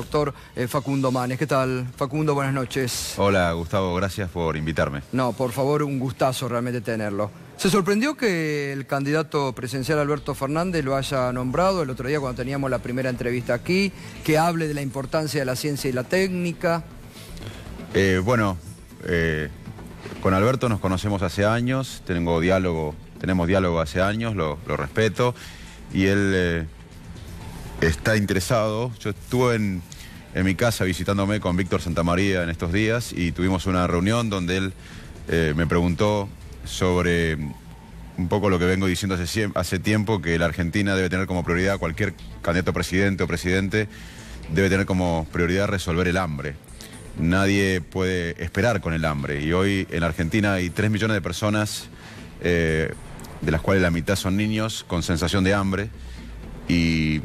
doctor eh, Facundo Manes. ¿Qué tal? Facundo, buenas noches. Hola, Gustavo, gracias por invitarme. No, por favor, un gustazo realmente tenerlo. ¿Se sorprendió que el candidato presidencial Alberto Fernández lo haya nombrado el otro día cuando teníamos la primera entrevista aquí? Que hable de la importancia de la ciencia y la técnica. Eh, bueno, eh, con Alberto nos conocemos hace años, tengo diálogo, tenemos diálogo hace años, lo, respeto, y él está interesado. Yo estuve en en mi casa visitándome con Víctor Santamaría en estos días y tuvimos una reunión donde él eh, me preguntó sobre mm, un poco lo que vengo diciendo hace, tiempo, que la Argentina debe tener como prioridad, cualquier candidato presidente o presidente, debe tener como prioridad resolver el hambre. Nadie puede esperar con el hambre y hoy en Argentina hay 3 millones de personas, eh, de las cuales la mitad son niños, con sensación de hambre y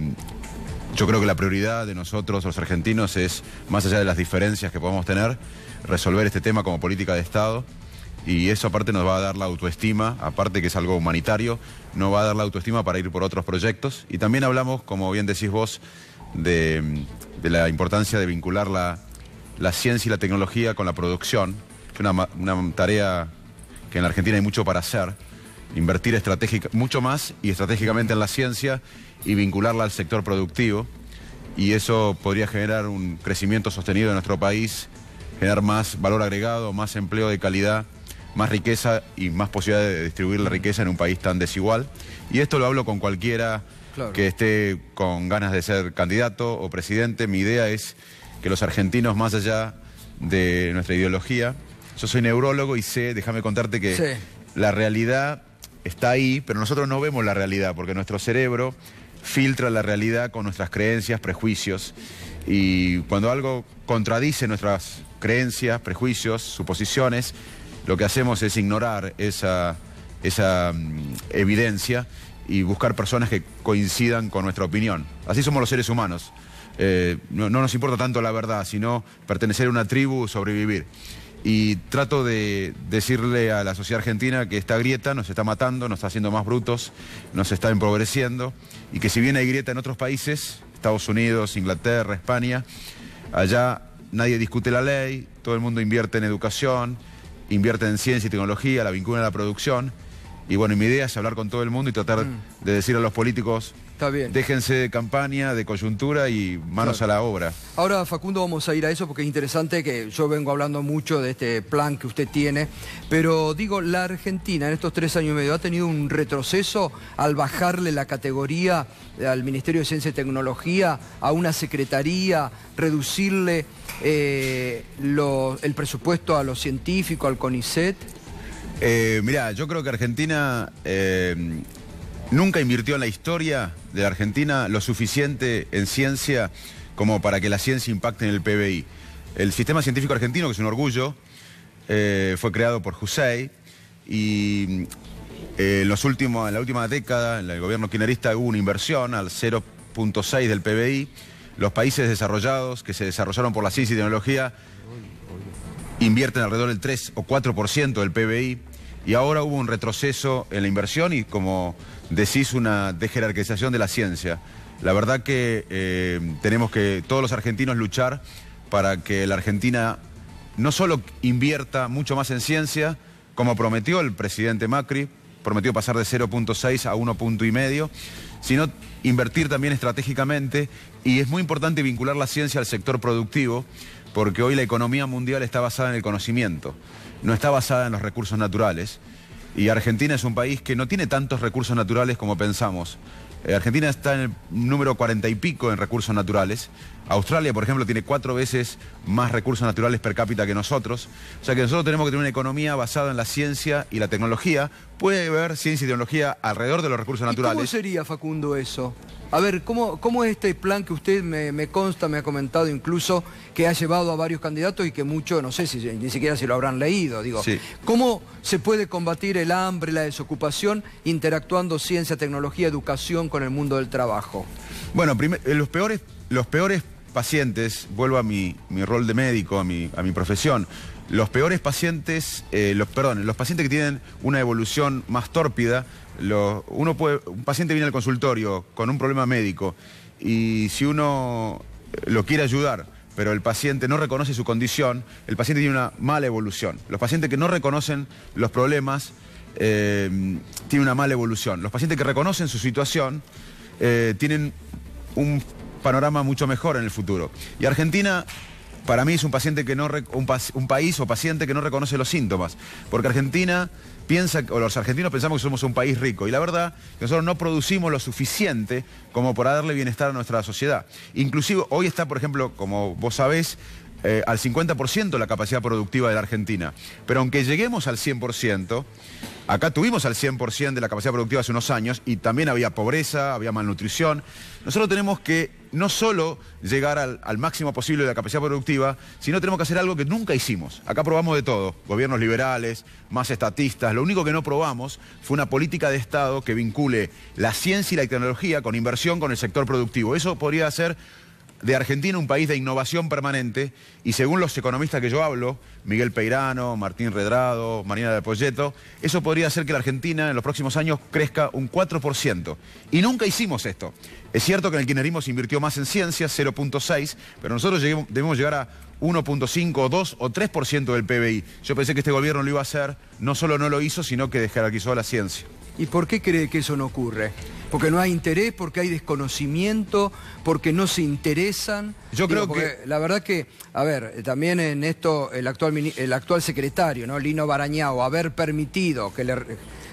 yo creo que la prioridad de nosotros, los argentinos, es, más allá de las diferencias que podamos tener, resolver este tema como política de Estado. Y eso aparte nos va a dar la autoestima, aparte que es algo humanitario, nos va a dar la autoestima para ir por otros proyectos. Y también hablamos, como bien decís vos, de, la importancia de vincular la, ciencia y la tecnología con la producción, es una, tarea que en la Argentina hay mucho para hacer, invertir mucho más y estratégicamente en la ciencia y vincularla al sector productivo. Y eso podría generar un crecimiento sostenido en nuestro país, generar más valor agregado, más empleo de calidad, más riqueza y más posibilidad de distribuir la riqueza en un país tan desigual. Y esto lo hablo con cualquiera que esté con ganas de ser candidato o presidente. Mi idea es que los argentinos, más allá de nuestra ideología, yo soy neurólogo y sé, déjame contarte que la realidad está ahí, pero nosotros no vemos la realidad, porque nuestro cerebro filtra la realidad con nuestras creencias, prejuicios. Y cuando algo contradice nuestras creencias, prejuicios, suposiciones, lo que hacemos es ignorar esa, esa mm, evidencia y buscar personas que coincidan con nuestra opinión. Así somos los seres humanos. Eh, no, no nos importa tanto la verdad, sino pertenecer a una tribu, sobrevivir y trato de decirle a la sociedad argentina que esta grieta nos está matando, nos está haciendo más brutos, nos está empobreciendo y que si bien hay grieta en otros países, Estados Unidos, Inglaterra, España, allá nadie discute la ley, todo el mundo invierte en educación, invierte en ciencia y tecnología, la vincula a la producción. Y bueno, mi idea es hablar con todo el mundo y tratar mm. de decir a los políticos, Está bien. Déjense de campaña, de coyuntura y manos a la obra. Ahora, Facundo, vamos a ir a eso porque es interesante que yo vengo hablando mucho de este plan que usted tiene, pero digo, la Argentina en estos tres años y medio ha tenido un retroceso al bajarle la categoría al Ministerio de Ciencia y Tecnología, a una secretaría, reducirle eh, el presupuesto a lo científico, al CONICET. Eh, mirá, yo creo que Argentina... Eh, nunca invirtió en la historia de la Argentina lo suficiente en ciencia como para que la ciencia impacte en el PBI. El sistema científico argentino, que es un orgullo, eh, fue creado por José y eh, en, los últimos, la última década, en el gobierno kirchnerista, hubo una inversión al 0.6 del PBI. Los países desarrollados que se desarrollaron por la ciencia y tecnología invierten alrededor del 3 o 4% del PBI y ahora hubo un retroceso en la inversión y como decís una desjerarquización de la ciencia. La verdad que eh, tenemos que todos los argentinos luchar para que la Argentina no solo invierta mucho más en ciencia, como prometió el presidente Macri, prometió pasar de 0.6 a 1.5, sino invertir también estratégicamente y es muy importante vincular la ciencia al sector productivo, porque hoy la economía mundial está basada en el conocimiento, no está basada en los recursos naturales. Y Argentina es un país que no tiene tantos recursos naturales como pensamos. Eh, Argentina está en el número cuarenta y pico en recursos naturales. Australia, por ejemplo, tiene cuatro veces más recursos naturales per cápita que nosotros. O sea que nosotros tenemos que tener una economía basada en la ciencia y la tecnología puede haber ciencia y tecnología alrededor de los recursos naturales. ¿Cómo sería, Facundo, eso? A ver, ¿cómo, cómo es este plan que usted me, consta, me ha comentado incluso, que ha llevado a varios candidatos y que muchos, no sé si ni siquiera si lo habrán leído, digo, ¿cómo se puede combatir el hambre, la desocupación, interactuando ciencia, tecnología, educación con el mundo del trabajo? Bueno, eh, los peores, los peores pacientes, vuelvo a mi, rol de médico, a mi, a mi profesión, los peores pacientes, eh, los, perdón, los pacientes que tienen una evolución más tórpida, uno un paciente viene al consultorio con un problema médico y si uno eh, lo quiere ayudar, pero el paciente no reconoce su condición, el paciente tiene una mala evolución. Los pacientes que no reconocen los problemas eh, tienen una mala evolución. Los pacientes que reconocen su situación tienen un panorama mucho mejor en el futuro. Y Argentina para mí es un, paciente que no, un, país o paciente que no reconoce los síntomas. Porque Argentina piensa, o los argentinos pensamos que somos un país rico. Y la verdad, que nosotros no producimos lo suficiente como para darle bienestar a nuestra sociedad. Inclusive hoy está, por ejemplo, como vos sabés, eh, al 50% la capacidad productiva de la Argentina. Pero aunque lleguemos al 100%, Acá tuvimos al 100% de la capacidad productiva hace unos años y también había pobreza, había malnutrición. Nosotros tenemos que no solo llegar al, máximo posible de la capacidad productiva, sino tenemos que hacer algo que nunca hicimos. Acá probamos de todo, gobiernos liberales, más estatistas. Lo único que no probamos fue una política de Estado que vincule la ciencia y la tecnología con inversión con el sector productivo. Eso podría ser de Argentina un país de innovación permanente y según los economistas que yo hablo, Miguel Peirano, Martín Redrado, Marina del Poyeto, eso podría hacer que la Argentina en los próximos años crezca un 4%. Y nunca hicimos esto. Es cierto que en el kirchnerismo se invirtió más en ciencia, 0.6, pero nosotros debemos llegar a 1.5 2 o 3% del PBI. Yo pensé que este gobierno lo iba a hacer, no solo no lo hizo, sino que desjerarquizó la ciencia. ¿Y por qué cree que eso no ocurre? Porque no hay interés, porque hay desconocimiento, porque no se interesan. Yo creo que... La verdad que, a ver, eh, también en esto el actual, el actual secretario, ¿no? Lino Barañao, haber permitido que le,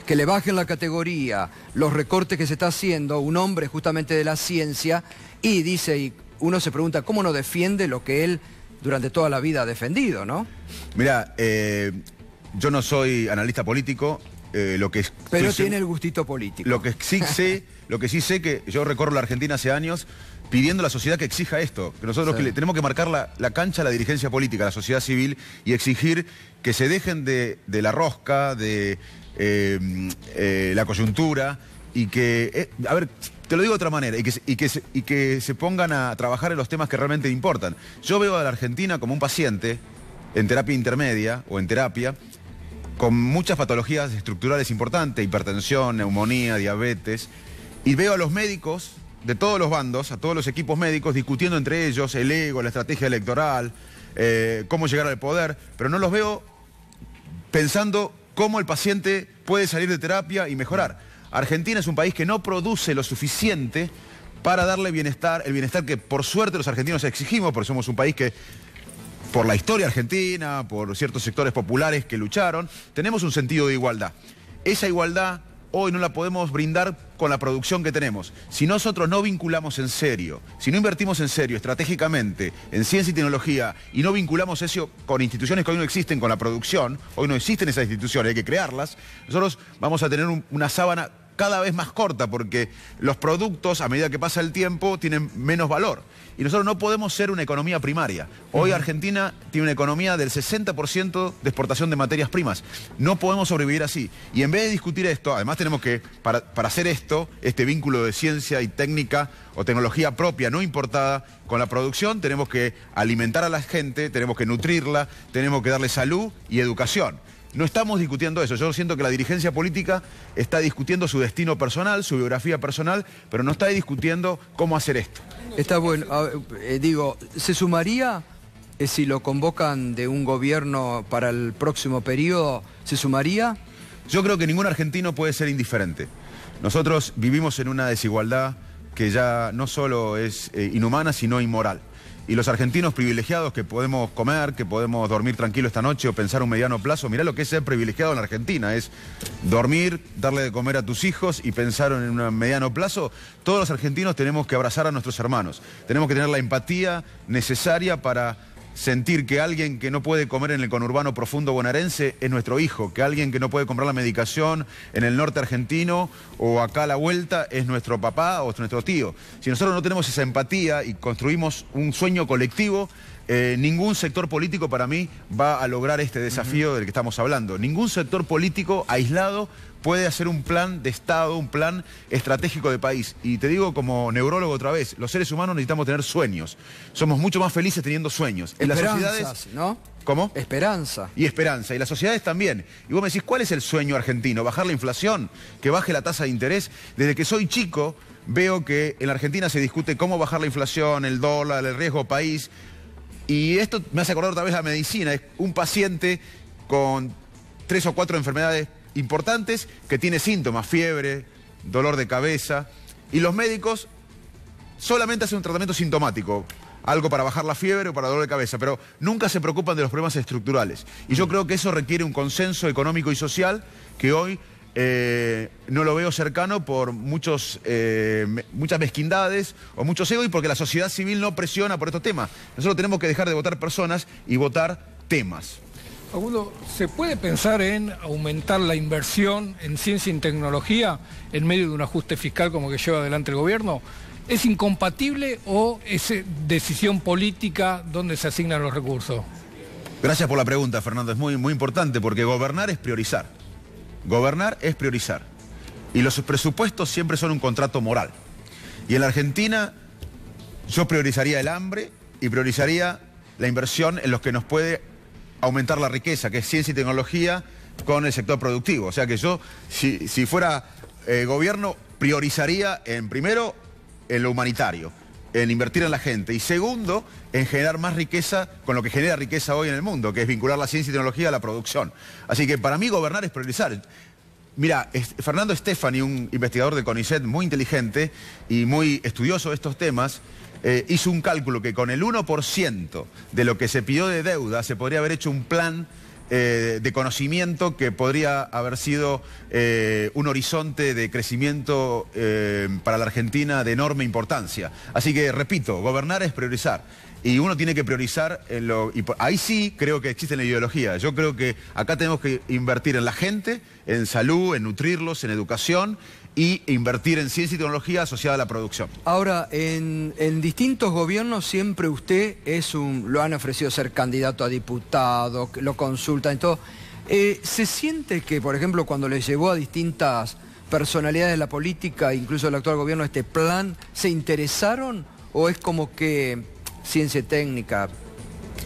que le bajen la categoría, los recortes que se está haciendo, un hombre justamente de la ciencia, y dice, y uno se pregunta, ¿cómo no defiende lo que él durante toda la vida ha defendido, no? Mira, eh, yo no soy analista político, eh, lo que... Pero tiene el gustito político. Lo que sí sé, lo que sí sé que yo recorro la Argentina hace años pidiendo a la sociedad que exija esto, que nosotros que tenemos que marcar la, cancha a la dirigencia política, la sociedad civil, y exigir que se dejen de, la rosca, de eh, eh, la coyuntura, y que, a ver, te lo digo de otra manera, que, y, que, y que se pongan a trabajar en los temas que realmente importan. Yo veo a la Argentina como un paciente en terapia intermedia o en terapia con muchas patologías estructurales importantes, hipertensión, neumonía, diabetes, y veo a los médicos de todos los bandos, a todos los equipos médicos, discutiendo entre ellos el ego, la estrategia electoral, eh, cómo llegar al poder, pero no los veo pensando cómo el paciente puede salir de terapia y mejorar. Argentina es un país que no produce lo suficiente para darle bienestar, el bienestar que por suerte los argentinos exigimos, porque somos un país que por la historia argentina, por ciertos sectores populares que lucharon, tenemos un sentido de igualdad. Esa igualdad hoy no la podemos brindar con la producción que tenemos. Si nosotros no vinculamos en serio, si no invertimos en serio estratégicamente en ciencia y tecnología y no vinculamos eso con instituciones que hoy no existen, con la producción, hoy no existen esas instituciones, hay que crearlas, nosotros vamos a tener una sábana cada vez más corta, porque los productos, a medida que pasa el tiempo, tienen menos valor. Y nosotros no podemos ser una economía primaria. Hoy Argentina tiene una economía del 60% de exportación de materias primas. No podemos sobrevivir así. Y en vez de discutir esto, además tenemos que, para, para hacer esto, este vínculo de ciencia y técnica o tecnología propia, no importada, con la producción, tenemos que alimentar a la gente, tenemos que nutrirla, tenemos que darle salud y educación. No estamos discutiendo eso. Yo siento que la dirigencia política está discutiendo su destino personal, su biografía personal, pero no está discutiendo cómo hacer esto. Está bueno. Eh, digo, ¿se sumaría eh, si lo convocan de un gobierno para el próximo periodo? ¿Se sumaría? Yo creo que ningún argentino puede ser indiferente. Nosotros vivimos en una desigualdad que ya no solo es eh, inhumana, sino inmoral y los argentinos privilegiados que podemos comer, que podemos dormir tranquilo esta noche o pensar un mediano plazo. Mirá lo que es ser privilegiado en la Argentina, es dormir, darle de comer a tus hijos y pensar en un mediano plazo. Todos los argentinos tenemos que abrazar a nuestros hermanos, tenemos que tener la empatía necesaria para sentir que alguien que no puede comer en el conurbano profundo bonaerense es nuestro hijo, que alguien que no puede comprar la medicación en el norte argentino o acá a la vuelta es nuestro papá o es nuestro tío. Si nosotros no tenemos esa empatía y construimos un sueño colectivo, eh, ningún sector político para mí va a lograr este desafío del que estamos hablando. Ningún sector político aislado puede hacer un plan de Estado, un plan estratégico de país. Y te digo como neurólogo otra vez, los seres humanos necesitamos tener sueños. Somos mucho más felices teniendo sueños. En las sociedades... ¿no? ¿Cómo? Esperanza. Y esperanza. Y las sociedades también. Y vos me decís, ¿cuál es el sueño argentino? ¿Bajar la inflación? ¿Que baje la tasa de interés? Desde que soy chico, veo que en la Argentina se discute cómo bajar la inflación, el dólar, el riesgo país. Y esto me hace acordar otra vez la medicina. Es un paciente con tres o cuatro enfermedades importantes que tiene síntomas, fiebre, dolor de cabeza. Y los médicos solamente hacen un tratamiento sintomático. Algo para bajar la fiebre o para dolor de cabeza, pero nunca se preocupan de los problemas estructurales. Y yo mm. creo que eso requiere un consenso económico y social que hoy eh, no lo veo cercano por muchos, eh, muchas mezquindades o muchos egos y porque la sociedad civil no presiona por estos temas. Nosotros tenemos que dejar de votar personas y votar temas. Agudo, ¿se puede pensar en aumentar la inversión en ciencia y tecnología en medio de un ajuste fiscal como que lleva adelante el gobierno? ¿Es incompatible o es eh, decisión política donde se asignan los recursos? Gracias por la pregunta, Fernando. Es muy, muy importante porque gobernar es priorizar. Gobernar es priorizar. Y los presupuestos siempre son un contrato moral. Y en la Argentina yo priorizaría el hambre y priorizaría la inversión en los que nos puede aumentar la riqueza, que es ciencia y tecnología con el sector productivo. O sea que yo, si, fuera eh, gobierno, priorizaría en primero en lo humanitario en invertir en la gente y segundo, en generar más riqueza con lo que genera riqueza hoy en el mundo, que es vincular la ciencia y tecnología a la producción. Así que para mí gobernar es priorizar. Mira, Fernando Stefani, un investigador de CONICET muy inteligente y muy estudioso de estos temas, eh, hizo un cálculo que con el 1% de lo que se pidió de deuda se podría haber hecho un plan eh, de conocimiento que podría haber sido eh, un horizonte de crecimiento eh, para la Argentina de enorme importancia. Así que, repito, gobernar es priorizar. Y uno tiene que priorizar en lo... Y ahí sí creo que existe la ideología. Yo creo que acá tenemos que invertir en la gente, en salud, en nutrirlos, en educación y invertir en ciencia y tecnología asociada a la producción. Ahora, en, distintos gobiernos siempre usted es un, lo han ofrecido ser candidato a diputado, lo consulta, y todo. Eh, ¿Se siente que, por ejemplo, cuando le llevó a distintas personalidades de la política, incluso del actual gobierno, este plan, se interesaron o es como que ciencia técnica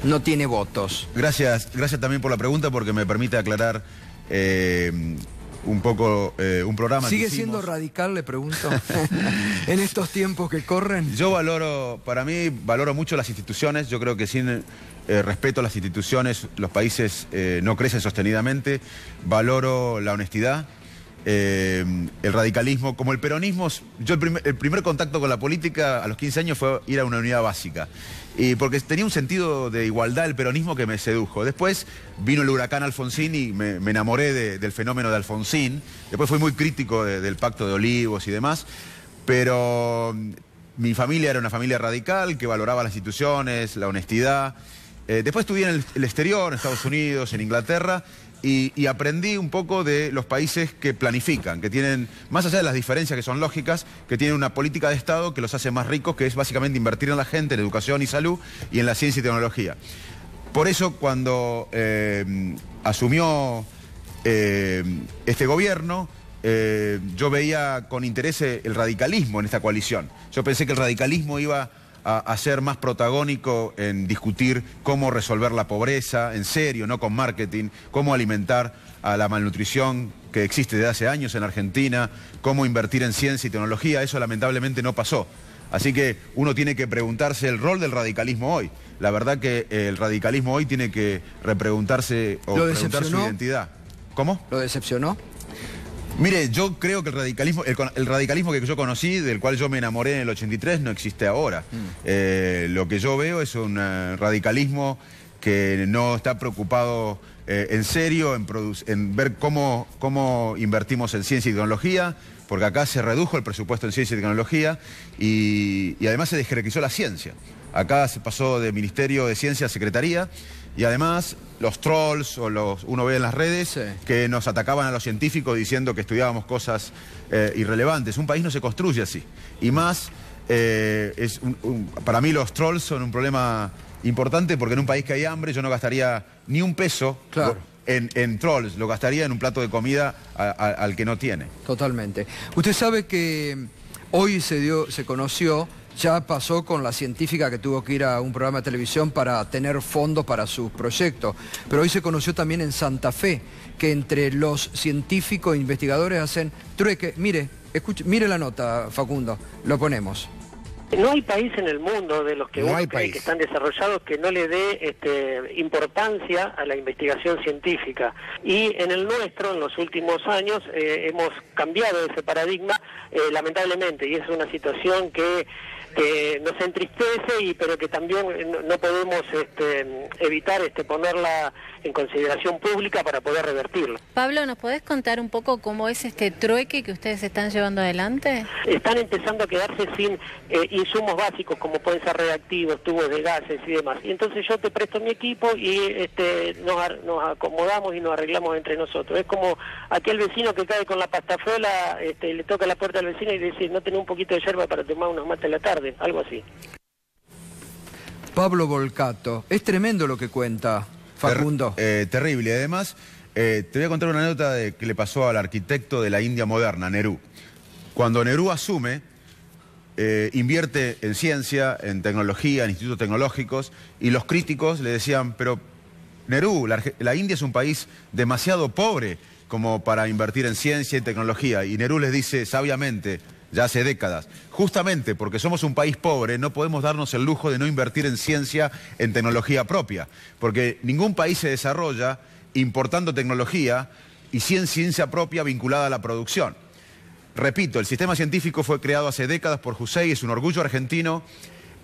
no tiene votos? Gracias, gracias también por la pregunta porque me permite aclarar eh, un poco eh, un programa. ¿Sigue siendo radical, le pregunto, en estos tiempos que corren? Yo valoro, para mí, valoro mucho las instituciones. Yo creo que sin eh, respeto a las instituciones, los países eh, no crecen sostenidamente. Valoro la honestidad. Eh, el radicalismo, como el peronismo, yo el primer, contacto con la política a los 15 años fue ir a una unidad básica, y porque tenía un sentido de igualdad el peronismo que me sedujo. Después vino el huracán Alfonsín y me, enamoré del fenómeno de Alfonsín, después fui muy crítico del pacto de olivos y demás, pero mm, mi familia era una familia radical que valoraba las instituciones, la honestidad. Eh, después estudié en el, exterior, en Estados Unidos, en Inglaterra, y, aprendí un poco de los países que planifican, que tienen, más allá de las diferencias que son lógicas, que tienen una política de Estado que los hace más ricos, que es básicamente invertir en la gente, en educación y salud, y en la ciencia y tecnología. Por eso cuando eh, asumió eh, este gobierno, yo veía con interés el radicalismo en esta coalición. Yo pensé que el radicalismo iba a, ser más protagónico en discutir cómo resolver la pobreza, en serio, no con marketing, cómo alimentar a la malnutrición que existe desde hace años en Argentina, cómo invertir en ciencia y tecnología, eso lamentablemente no pasó. Así que uno tiene que preguntarse el rol del radicalismo hoy. La verdad que el radicalismo hoy tiene que repreguntarse o preguntar su identidad. ¿Cómo? ¿Lo decepcionó? Mire, yo creo que el radicalismo, el, radicalismo que yo conocí, del cual yo me enamoré en el 83, no existe ahora. Mm. Eh, lo que yo veo es un eh, radicalismo que no está preocupado eh, en serio en, ver cómo, cómo invertimos en ciencia y tecnología, porque acá se redujo el presupuesto en ciencia y tecnología y, además se desjerarquizó la ciencia. Acá se pasó de Ministerio de Ciencia a Secretaría y además los trolls o los uno ve en las redes que nos atacaban a los científicos diciendo que estudiábamos cosas eh, irrelevantes. Un país no se construye así. Y más, eh, es para mí los trolls son un problema importante porque en un país que hay hambre yo no gastaría ni un peso claro en, trolls, lo gastaría en un plato de comida al que no tiene. Totalmente. Usted sabe que hoy se, conoció ya pasó con la científica que tuvo que ir a un programa de televisión para tener fondos para sus proyectos. Pero hoy se conoció también en Santa Fe que entre los científicos e investigadores hacen trueque. Mire, escuche, mire la nota, Facundo, lo ponemos. No hay país en el mundo de los que, que están desarrollados que no le dé este, importancia a la investigación científica. Y en el nuestro, en los últimos años, eh, hemos cambiado ese paradigma, eh, lamentablemente, y es una situación que que nos entristece y pero que también eh, no podemos este, evitar este, ponerla en consideración pública para poder revertirla. Pablo, ¿nos podés contar un poco cómo es este trueque que ustedes están llevando adelante? Están empezando a quedarse sin eh, insumos básicos como pueden ser reactivos, tubos de gases y demás. Y entonces yo te presto mi equipo y este, nos, acomodamos y nos arreglamos entre nosotros. Es como aquel vecino que cae con la pastafuela, este, le toca la puerta al vecino y le dice, no tenés un poquito de yerba para tomar unos mates a la tarde algo así. Pablo Volcato, es tremendo lo que cuenta Facundo. Eh, terrible, además, eh, te voy a contar una anécdota de que le pasó al arquitecto de la India moderna, Nerú. Cuando Nerú asume, eh, invierte en ciencia, en tecnología, en institutos tecnológicos, y los críticos le decían, pero Nerú, la, la India es un país demasiado pobre como para invertir en ciencia y tecnología. Y Nerú les dice sabiamente, ya hace décadas. Justamente porque somos un país pobre, no podemos darnos el lujo de no invertir en ciencia, en tecnología propia, porque ningún país se desarrolla importando tecnología y sin ciencia propia vinculada a la producción. Repito, el sistema científico fue creado hace décadas por ...y es un orgullo argentino.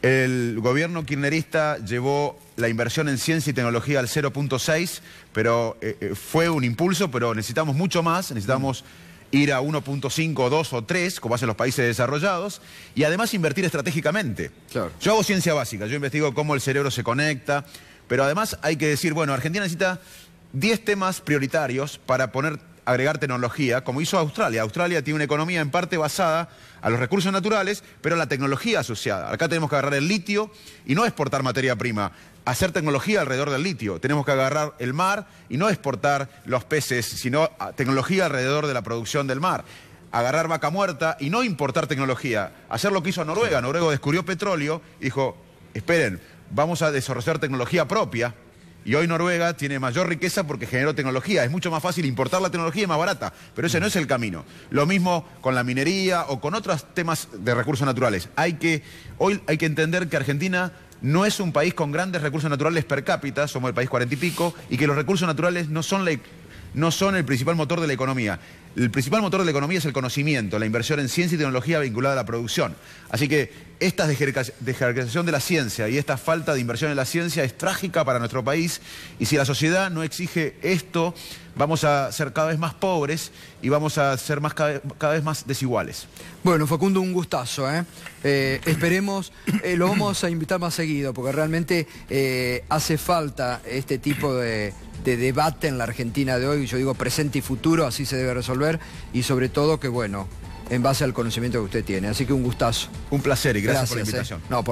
El gobierno kirchnerista llevó la inversión en ciencia y tecnología al 0.6, pero eh, eh, fue un impulso, pero necesitamos mucho más, necesitamos ir a 1.5, 2 o 3, como hacen los países desarrollados, y además invertir estratégicamente. Yo hago ciencia básica, yo investigo cómo el cerebro se conecta, pero además hay que decir, bueno, Argentina necesita 10 temas prioritarios para poner agregar tecnología, como hizo Australia. Australia tiene una economía en parte basada a los recursos naturales, pero a la tecnología asociada. Acá tenemos que agarrar el litio y no exportar materia prima, hacer tecnología alrededor del litio. Tenemos que agarrar el mar y no exportar los peces, sino ah, tecnología alrededor de la producción del mar. Agarrar vaca muerta y no importar tecnología. Hacer lo que hizo Noruega. Noruega descubrió petróleo y dijo, esperen, vamos a desarrollar tecnología propia y hoy Noruega tiene mayor riqueza porque generó tecnología. Es mucho más fácil importar la tecnología y más barata, pero ese no es el camino. Lo mismo con la minería o con otros temas de recursos naturales. Hay que, hoy hay que entender que Argentina no es un país con grandes recursos naturales per cápita, somos el país cuarenta y pico, y que los recursos naturales no son la no son el principal motor de la economía. El principal motor de la economía es el conocimiento, la inversión en ciencia y tecnología vinculada a la producción. Así que esta desjerarquización de la ciencia y esta falta de inversión en la ciencia es trágica para nuestro país y si la sociedad no exige esto, vamos a ser cada vez más pobres y vamos a ser más, cada, vez más desiguales. Bueno, Facundo, un gustazo. ¿eh? Eh, esperemos, eh, lo vamos a invitar más seguido porque realmente hace falta este tipo de de este debate en la Argentina de hoy. Yo digo presente y futuro, así se debe resolver. Y sobre todo que, bueno, en base al conocimiento que usted tiene. Así que un gustazo. Un placer y gracias, por la eh. invitación. No, por...